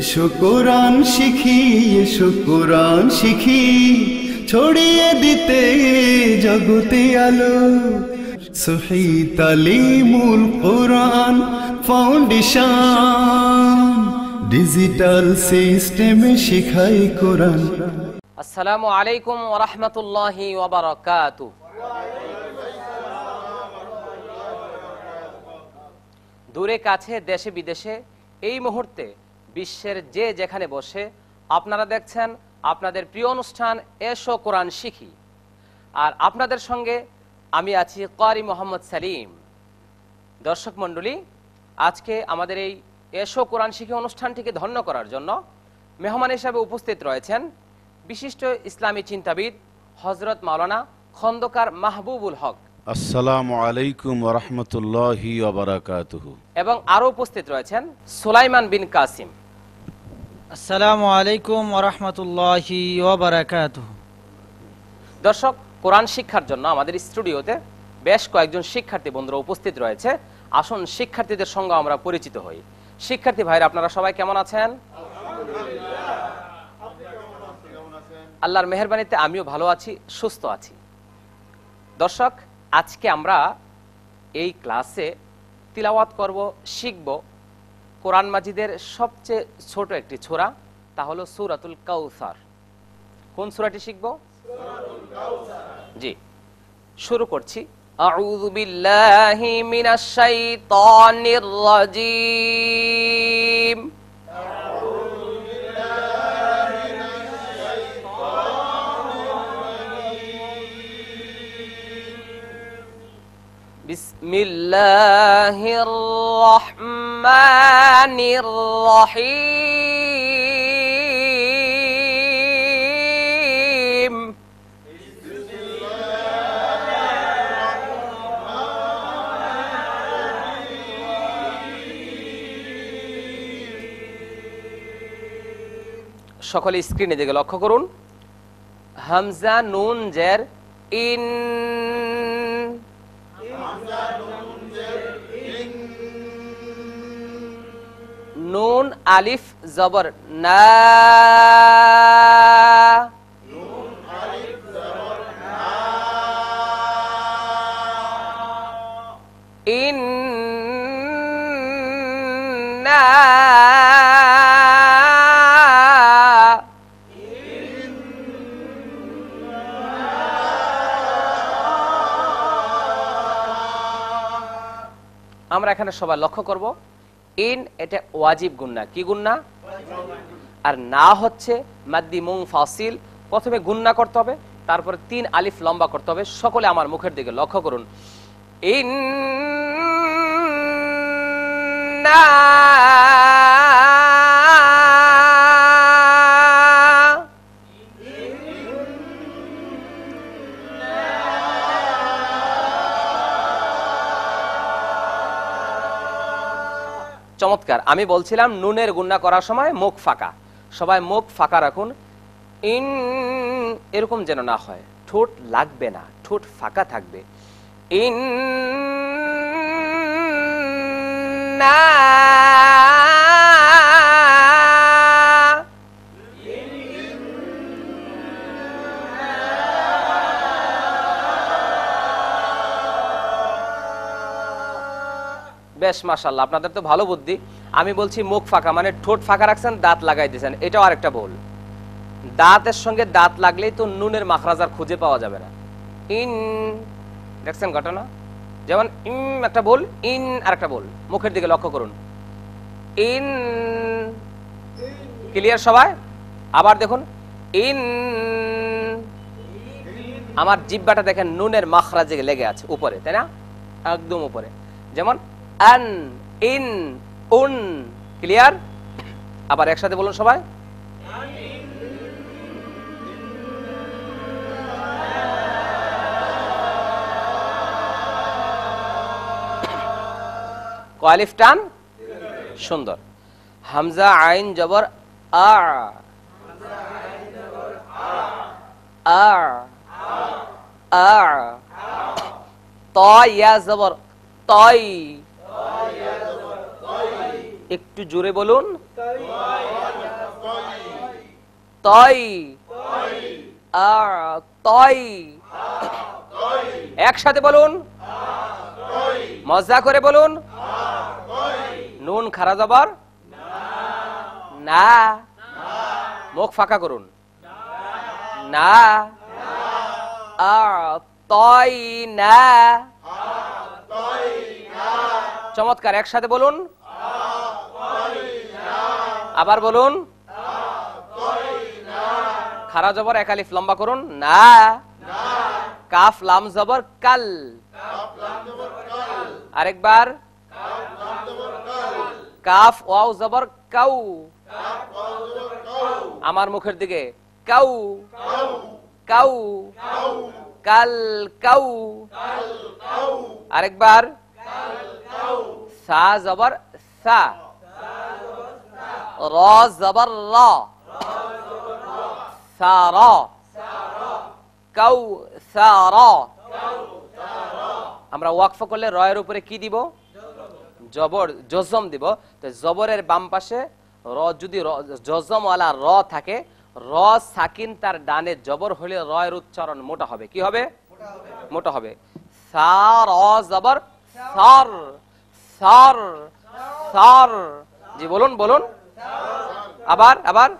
এসো কোরআন শিখি এসো কোরআন শিখি ছড়িয়ে দিতে জগতে আলো সহি তালিমুল কোরআন ফাউন্ডেশন ডিজিটাল সিস্টেমে শিখাই কোরআন আসসালামু আলাইকুম ওয়া রাহমাতুল্লাহি ওয়া বারাকাতু দূরে কাছে দেশে বিদেশে এই মুহূর্তে বিশ্বের যে যেখানে বসে আপনারা দেখছেন আপনাদের প্রিয় অনুষ্ঠান এসো কোরআন শিখি আর আপনাদের সঙ্গে আমি আছি কারি মোহাম্মদ সালিম দর্শক মণ্ডলী আজকে আমাদের এই এসো কোরআন শিখি অনুষ্ঠানটিকে ধন্য করার জন্য মেহমান হিসাবে উপস্থিত রয়েছেন বিশিষ্ট ইসলামী চিন্তাবিদ হজরত মাওলানা খন্দকার মাহবুবুল হক আসসালামু আলাইকুম রহমতুল্লাহ এবং আরও উপস্থিত রয়েছেন সুলাইমান বিন কাসিম আসসালামু আলাইকুম ওরহমতুল্লাহি দর্শক কোরআন শিক্ষার জন্য আমাদের স্টুডিওতে বেশ কয়েকজন শিক্ষার্থী বন্ধুরা উপস্থিত রয়েছে আসুন শিক্ষার্থীদের সঙ্গে আমরা পরিচিত হই শিক্ষার্থী ভাইরা আপনারা সবাই কেমন আছেন আল্লাহর মেহরবানিতে আমিও ভালো আছি সুস্থ আছি দর্শক আজকে আমরা এই ক্লাসে তিলাওয়াত করব শিখব কোরআন মাজিদের সবচেয়ে ছোট একটি ছোরা তা হলো সুরাতুল কাউসার কোন সুরাটি শিখব জি শুরু করছি أعوذ بالله من الشيطان الرجيم بسم الله الرحمن الرحيم بسم الله الرحمن الرحيم সকলে স্ক্রিনে দিকে লক্ষ্য করুন হামজা নুন জের ইন নুন আলিফ জবর না আমরা এখানে সবাই লক্ষ্য করব ইন এটা ওয়াজিব গুন্না কি গুন্না আর না হচ্ছে মাদ্দি মুং ফাসিল প্রথমে গুন্না করতে হবে তারপরে তিন আলিফ লম্বা করতে হবে সকলে আমার মুখের দিকে লক্ষ্য করুন ইন চমৎকার আমি বলছিলাম নুনের গুন্না করার সময় মুখ ফাঁকা সবাই মুখ ফাঁকা রাখুন ইন এরকম যেন না হয় ঠোঁট লাগবে না ঠোঁট ফাঁকা থাকবে ইন না বেশ মাসাল্লাহ আপনাদের তো ভালো বুদ্ধি আমি বলছি মুখ ফাঁকা মানে ঠোঁট ফাঁকা রাখছেন দাঁত লাগাই দিয়েছেন এটাও আরেকটা ভুল দাঁতের সঙ্গে দাঁত লাগলেই তো নুনের মাখরাজার খুঁজে পাওয়া যাবে না ইন দেখছেন ঘটনা যেমন ইম একটা ভুল ইন আর একটা ভুল মুখের দিকে লক্ষ্য করুন ইন ক্লিয়ার সবাই আবার দেখুন ইন আমার জিব্বাটা দেখেন নুনের মাখরাজে লেগে আছে উপরে তাই না একদম উপরে যেমন আন ইন উন ক্লিয়ার আবার একসাথে বলুন সবাই কয়ালিফ টান সুন্দর হামজা আইন জবর আ আ আ ত ইয়া জবর তয় একটু জোরে বলুন তই তই একসাথে বলুন মজা করে বলুন নুন খারা যাবার না মুখ ফাঁকা করুন না তাই না চমৎকার একসাথে বলুন আবার বলুন খারা জবর একালিফ লম্বা করুন না কাফ লাম জবর কাল আরেকবার কাফ ওয়াও জবর কাউ আমার মুখের দিকে কাউ কাউ কাল কাউ আরেকবার সা জবর সা র র সার সার আমরা ওয়াকফ করলে রয়ের উপরে কি দিব জবর জজম দিব তো জবরের বাম পাশে র যদি জজমওয়ালা র থাকে র সাকিন তার ডানে জবর হলে রয়ের উচ্চারণ মোটা হবে কি হবে মোটা হবে সার সার সার সার জি বলুন বলুন আবার আবার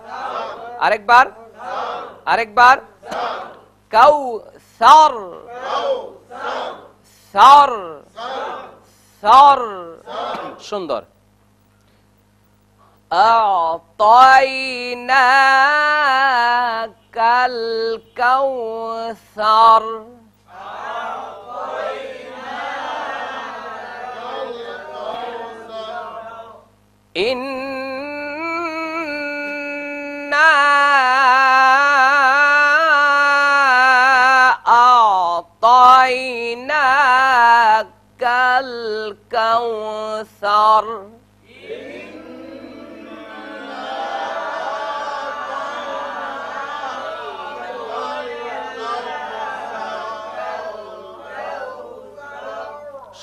আরেকবার আরেকবার কাউ সর সর সর সুন্দর أعطيناك الكوثر أعطيناك الكوثر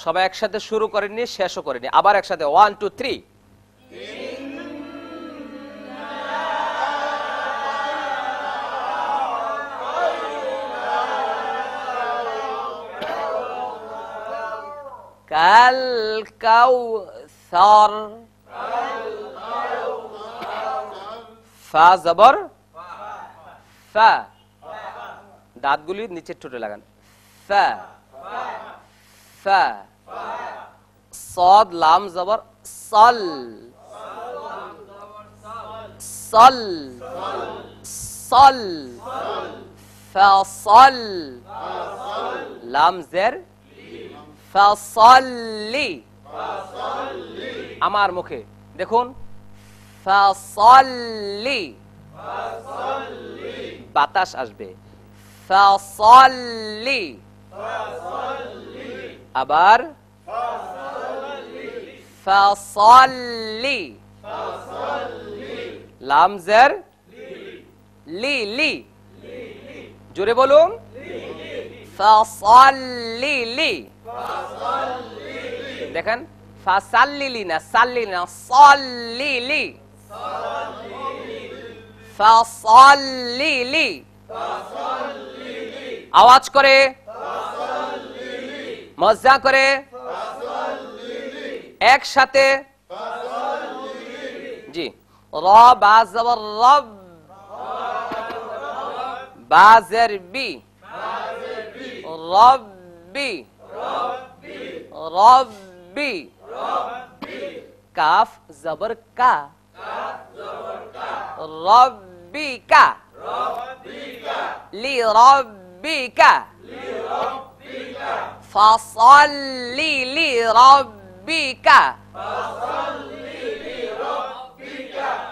সবাই একসাথে শুরু করেনি শেষও করেনি আবার একসাথে ওয়ান টু থ্রি الكوثر ফা জবর ফা দাঁতগুলি নিচের ঠোঁটে লাগান ফা ফা সদ লাম জবর সল সল সল ফসল লাম জের فصلي فصلي امار مخه দেখুন فصلي فصلي বাতাস আসবে فصلي فصلي আবার فصلي فصلي فصلي لامزر لي لي لي لي جوري بولون لي لي فصلي لي দেখেন ফাসাল্লিলি না সাল্লি না সল্লিলি ফাসাল্লিলি আওয়াজ করে মজা করে একসাথে জি র বা জবর রব বাজের বি রব্বি রব্বি কাফ জবর কা রব্বি কা লি রব্বি কা ফসল্লি লি রব্বি কা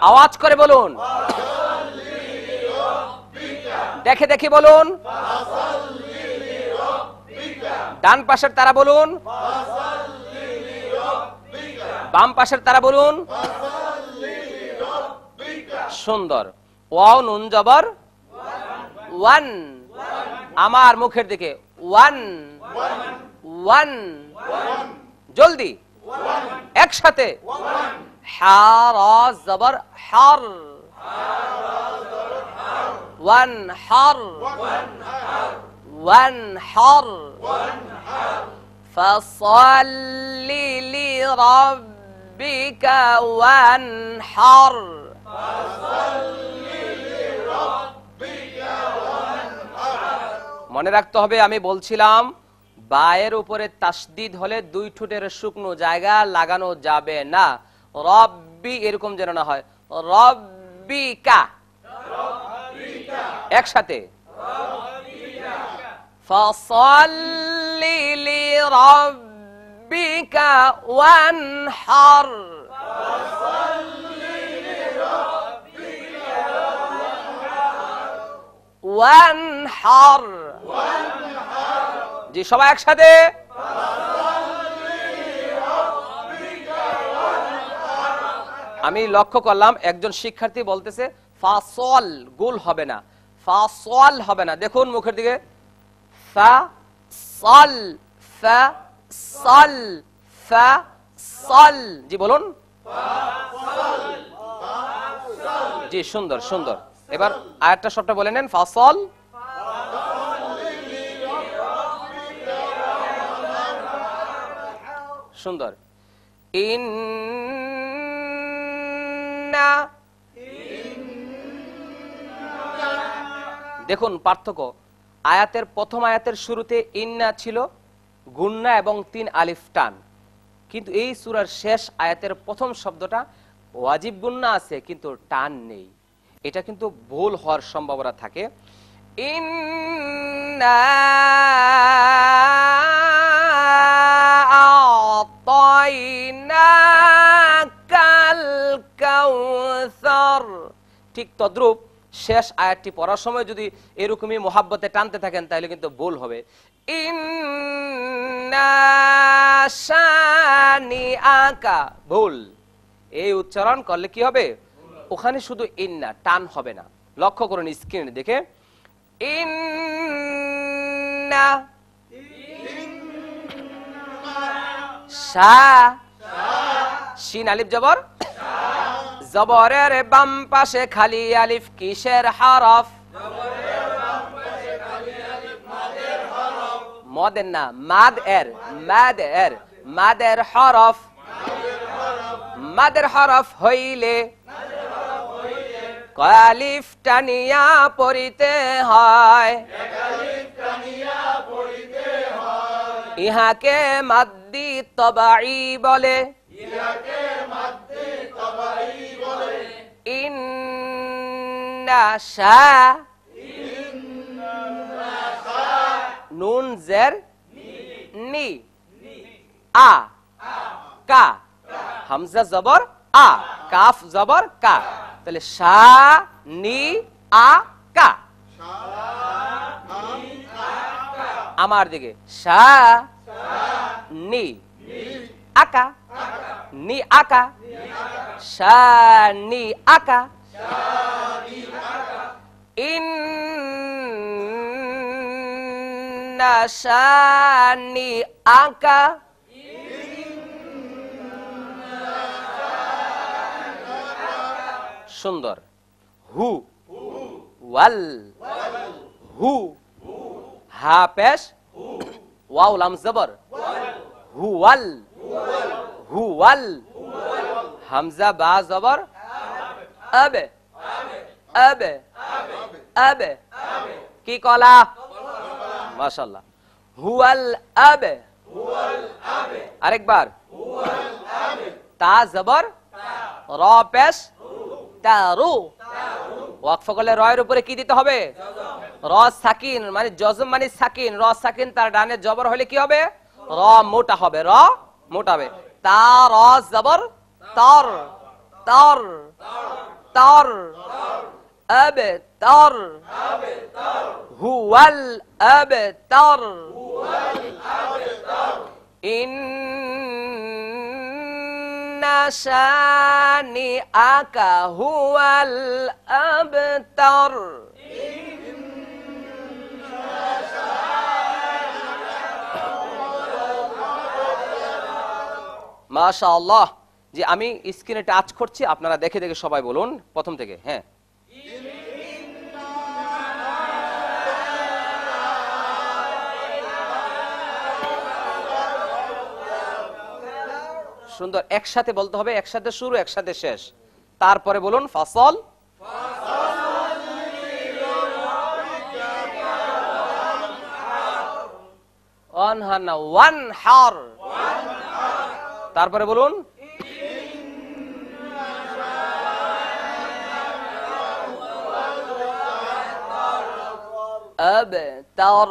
আওয়াজ করে বলুন দেখে দেখে বলুন ডান পাশের তারা বলুন বাম পাশের তারা বলুন সুন্দর ওয়াও নুন জবর ওয়ান আমার মুখের দিকে ওয়ান ওয়ান জলদি একসাথে হার জবর ওয়ান হার وانحر فصل لربك وانحر মনে রাখতে হবে আমি বলছিলাম বায়ের উপরে তাসদিদ হলে দুই ঠোঁটের শুকনো জায়গা লাগানো যাবে না রব্বি এরকম যেন না হয় রব্বিকা একসাথে فصل لربك وانحر وانحر জি সবাই একসাথে আমি লক্ষ্য করলাম একজন শিক্ষার্থী বলতেছে ফাসল গুল হবে না ফাসল হবে না দেখুন মুখের দিকে ফল ফল ফল জি বলুন জি সুন্দর সুন্দর এবার আরেকটা শব্দ বলে নেন ফসল সুন্দর দেখুন পার্থক্য আয়াতের প্রথম আয়াতের শুরুতে ইন্না ছিল গুন্না এবং তিন আলিফ টান কিন্তু এই সুরার শেষ আয়াতের প্রথম শব্দটা ওয়াজিব গুন্না আছে কিন্তু টান নেই এটা কিন্তু ভুল হওয়ার সম্ভাবনা থাকে ইন্না ঠিক তদ্রূপ শেষ আয়াতটি পড়ার সময় যদি এরকমই মোহাব্বতে টানতে থাকেন তাহলে কিন্তু ভুল হবে আঁকা ভুল এই উচ্চারণ করলে কি হবে ওখানে শুধু ইন্না টান হবে না লক্ষ্য করুন স্ক্রিন দেখে ইন্না সা শিন আলিফ জবর জবরের বাম পাশে খালি আলিফ কিসের হরফ মদের না মাদ এর মাদ এর মাদের হরফ মাদের হরফ হইলে কালিফ টানিয়া পড়িতে হয় ইহাকে মাদ্দি তবাই বলে ইহাকে মাদ্দি তবাই রাশা নুন জের নি আ কা হামজা জবর আ কাফ জবর কা তাহলে সা নি আ কা আমার দিকে সা নি আকা নি আকা সা নি আকা ইন্না শানি আকা সুন্দর হু ওয়াল হু হা পেশ ওয়াও হু জবর হু হুয়াল হামজা বা জবর আবে আবে আবে কি কলা মাশাআল্লাহ হুয়াল আবে আরেকবার তা জবর র পেশ তারু ওয়াকফ করলে রয়ের উপরে কি দিতে হবে র সাকিন মানে জজম মানে সাকিন র সাকিন তার ডানে জবর হলে কি হবে র মোটা হবে র মোটা হবে তা র জবর তর তর الأبتر أبتر هو الأبتر إن شانئك هو الأبتر ما شاء الله যে আমি স্ক্রিনে টাচ করছি আপনারা দেখে দেখে সবাই বলুন প্রথম থেকে হ্যাঁ সুন্দর একসাথে বলতে হবে একসাথে শুরু একসাথে শেষ তারপরে বলুন ফসল তারপরে বলুন আবতার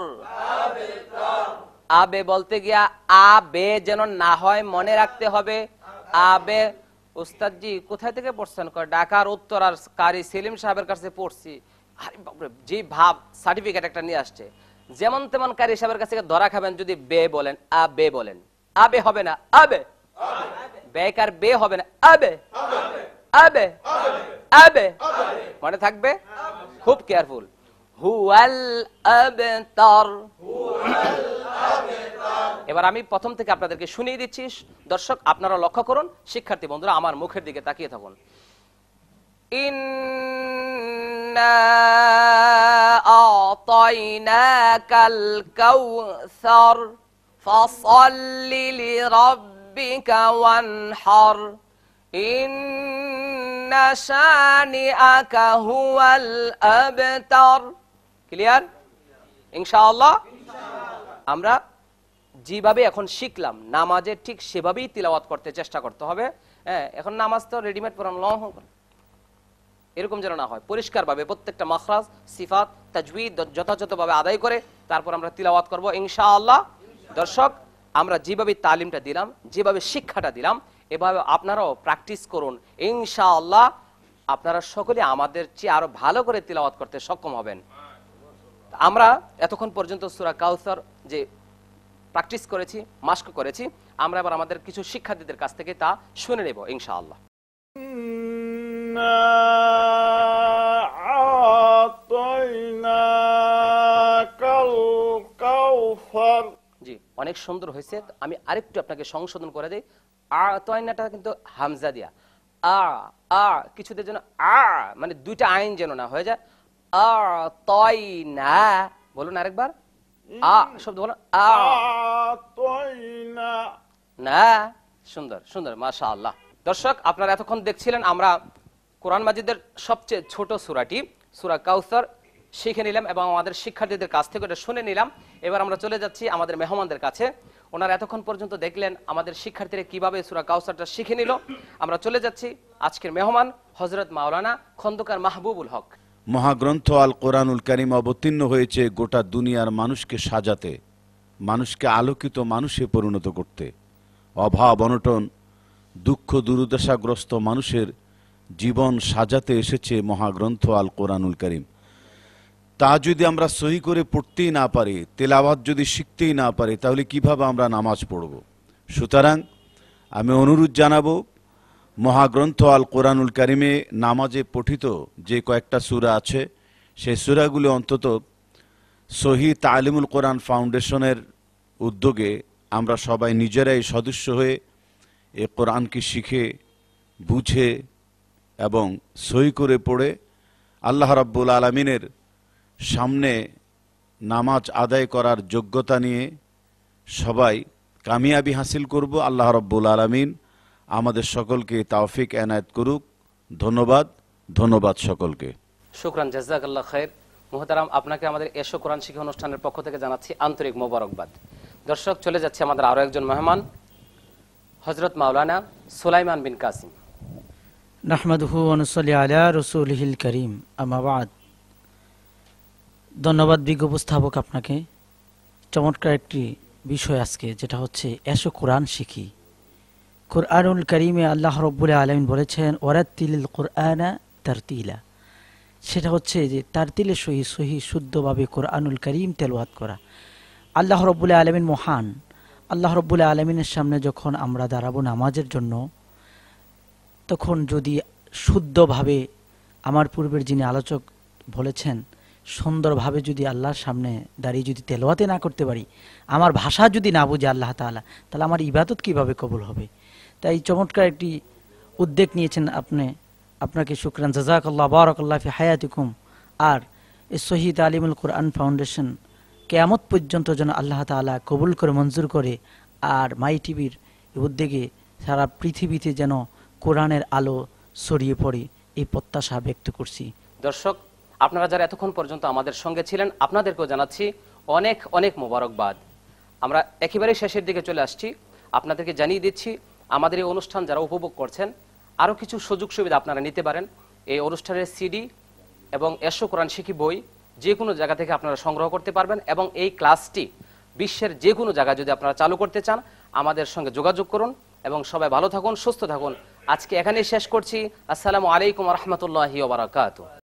আবে বলতে গিয়া আবে যেন না হয় মনে রাখতে হবে আবে ওস্তাদজি কোথায় থেকে পড়ছেন ঢাকার উত্তর আর কারি সেলিম সাহেবের কাছে পড়ছি যে ভাব সার্টিফিকেট একটা নিয়ে আসছে যেমন তেমন কারি সাহেবের কাছে ধরা খাবেন যদি বে বলেন আবে বলেন আবে হবে না আবে বেকার বে হবে না আবে আবে আবে মনে থাকবে খুব কেয়ারফুল হুয়াল এবার আমি প্রথম থেকে আপনাদেরকে শুনিয়ে দিচ্ছি দর্শক আপনারা লক্ষ্য করুন শিক্ষার্থী বন্ধুরা আমার মুখের দিকে তাকিয়ে থাকুন ইন্ন আতাইনাকাল কাউসার হুয়াল আবতার ক্লিয়ার ইনশাআল্লাহ আমরা যেভাবে এখন শিখলাম নামাজের ঠিক সেভাবেই তিলাওয়াত করতে চেষ্টা করতে হবে হ্যাঁ এখন নামাজ তো রেডিমেড পড়ানো লং এরকম যেন না হয় পরিষ্কারভাবে প্রত্যেকটা মাখরাজ সিফাত তাজবিদ যথাযথভাবে আদায় করে তারপর আমরা তিলাওয়াত করব ইনশাআল্লাহ দর্শক আমরা যেভাবে তালিমটা দিলাম যেভাবে শিক্ষাটা দিলাম এভাবে আপনারাও প্র্যাকটিস করুন ইনশাআল্লাহ আপনারা সকলে আমাদের চেয়ে আরো ভালো করে তিলাওয়াত করতে সক্ষম হবেন আমরা এতক্ষণ পর্যন্ত সুরা কাউসার যে প্র্যাকটিস করেছি মাস্ক করেছি আমরা এবার আমাদের কিছু শিক্ষার্থীদের কাছ থেকে তা শুনে নেব ইনশাআল্লাহ জি অনেক সুন্দর হয়েছে আমি আরেকটু আপনাকে সংশোধন করে দিই আয়নাটা কিন্তু হামজা দিয়া আ আ কিছুদের জন্য আ মানে দুইটা আইন যেন না হয়ে যায় আতয়না বলুন আরেকবার আ শব্দ বলুন আতয়না না সুন্দর সুন্দর মাশাআল্লাহ দর্শক আপনারা এতক্ষণ দেখছিলেন আমরা কোরআন মাজিদের সবচেয়ে ছোট সূরাটি সূরা কাউসার শিখে নিলাম এবং আমাদের শিক্ষার্থীদের কাছ থেকে এটা শুনে নিলাম এবার আমরা চলে যাচ্ছি আমাদের মেহমানদের কাছে ওনারা এতক্ষণ পর্যন্ত দেখলেন আমাদের শিক্ষার্থীরা কিভাবে সুরা কাউসারটা শিখে নিল আমরা চলে যাচ্ছি আজকের মেহমান হজরত মাওলানা খন্দকার মাহবুবুল হক মহাগ্রন্থ আল কোরআনুল করিম অবতীর্ণ হয়েছে গোটা দুনিয়ার মানুষকে সাজাতে মানুষকে আলোকিত মানুষে পরিণত করতে অভাব অনটন দুঃখ দুর্দশাগ্রস্ত মানুষের জীবন সাজাতে এসেছে মহাগ্রন্থ আল কোরআনুল করিম তা যদি আমরা সহি করে পড়তেই না পারি তেলাবাদ যদি শিখতেই না পারি তাহলে কিভাবে আমরা নামাজ পড়ব সুতরাং আমি অনুরোধ জানাবো মহাগ্রন্থ আল কোরআনুল কারিমে নামাজে পঠিত যে কয়েকটা সুরা আছে সেই সুরাগুলি অন্তত সহি তালিমুল কোরআন ফাউন্ডেশনের উদ্যোগে আমরা সবাই নিজেরাই সদস্য হয়ে এ কোরআনকে শিখে বুঝে এবং সই করে পড়ে আল্লাহ রাব্বুল আলমিনের সামনে নামাজ আদায় করার যোগ্যতা নিয়ে সবাই কামিয়াবি হাসিল করব আল্লাহ রব্বুল আলমিন আমাদের সকলকে তাওফিক এনায়েত করুক ধন্যবাদ ধন্যবাদ সকলকে শুক্রান জাজাকাল্লা খায়ের মোহতারাম আপনাকে আমাদের এসো কোরআন শিক্ষা অনুষ্ঠানের পক্ষ থেকে জানাচ্ছি আন্তরিক মোবারকবাদ দর্শক চলে যাচ্ছে আমাদের আরও একজন মেহমান হজরত মাওলানা সুলাইমান বিন কাসিম নাহমাদহু অনুসলি রসুল রসুলহিল করিম আমাবাদ ধন্যবাদ বিজ্ঞ উপস্থাপক আপনাকে চমৎকার একটি বিষয় আজকে যেটা হচ্ছে এসো কোরআন শিখি কোরআনুল করিমে আল্লাহ রব্বুল আলমিন বলেছেন ওরাত্তিল কোরআনা তারতিলা সেটা হচ্ছে যে তারতিলের সহি সহি শুদ্ধভাবে কোরআনুল করিম তেলওয়াত করা আল্লাহ রব্বুল আলমিন মহান আল্লাহ রব্বুল আলমিনের সামনে যখন আমরা দাঁড়াবো নামাজের জন্য তখন যদি শুদ্ধভাবে আমার পূর্বের যিনি আলোচক বলেছেন সুন্দরভাবে যদি আল্লাহর সামনে দাঁড়িয়ে যদি তেলোয়াতে না করতে পারি আমার ভাষা যদি না বুঝে আল্লাহ তালা তাহলে আমার ইবাদত কিভাবে কবুল হবে তাই চমৎকার একটি উদ্যোগ নিয়েছেন আপনি আপনাকে শুক্রান জাজাকাল্লাহ বারাকাল্লাফি হায়াতিকুম আর শহীদ আলিমুল কোরআন ফাউন্ডেশন কেয়ামত পর্যন্ত যেন আল্লাহ তালা কবুল করে মঞ্জুর করে আর মাই টিভির উদ্যোগে সারা পৃথিবীতে যেন কোরআনের আলো ছড়িয়ে পড়ে এই প্রত্যাশা ব্যক্ত করছি দর্শক আপনারা যারা এতক্ষণ পর্যন্ত আমাদের সঙ্গে ছিলেন আপনাদেরকেও জানাচ্ছি অনেক অনেক মোবারকবাদ আমরা একেবারেই শেষের দিকে চলে আসছি আপনাদেরকে জানিয়ে দিচ্ছি আমাদের এই অনুষ্ঠান যারা উপভোগ করছেন আরও কিছু সুযোগ সুবিধা আপনারা নিতে পারেন এই অনুষ্ঠানের সিডি এবং এসো কোরআন শিখি বই যে কোনো জায়গা থেকে আপনারা সংগ্রহ করতে পারবেন এবং এই ক্লাসটি বিশ্বের যে কোনো জায়গায় যদি আপনারা চালু করতে চান আমাদের সঙ্গে যোগাযোগ করুন এবং সবাই ভালো থাকুন সুস্থ থাকুন আজকে এখানেই শেষ করছি আসসালামু আলাইকুম রহমতুল্লাহ ওবরাকাত